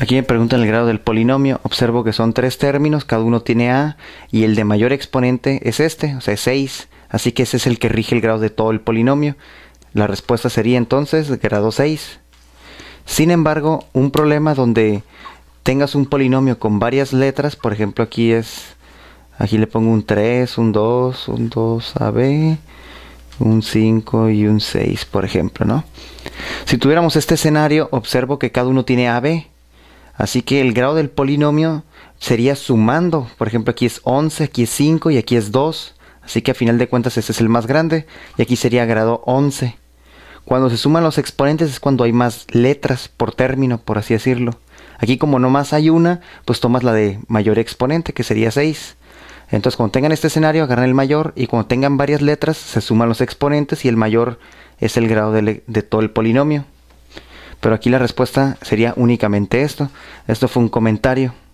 Aquí me preguntan el grado del polinomio. Observo que son tres términos, cada uno tiene A y el de mayor exponente es este, o sea, es 6. Así que ese es el que rige el grado de todo el polinomio. La respuesta sería entonces grado 6. Sin embargo, un problema donde tengas un polinomio con varias letras, por ejemplo aquí es, aquí le pongo un 3, un 2, un 2AB, un 5 y un 6, por ejemplo, ¿no? Si tuviéramos este escenario, observo que cada uno tiene AB, Así que el grado del polinomio sería sumando. Por ejemplo, aquí es 11, aquí es 5 y aquí es 2. Así que a final de cuentas este es el más grande y aquí sería grado 11. Cuando se suman los exponentes es cuando hay más letras por término, por así decirlo. Aquí como no más hay una, pues tomas la de mayor exponente, que sería 6. Entonces cuando tengan este escenario, agarran el mayor y cuando tengan varias letras, se suman los exponentes y el mayor es el grado de, de todo el polinomio. Pero aquí la respuesta sería únicamente esto. Esto fue un comentario.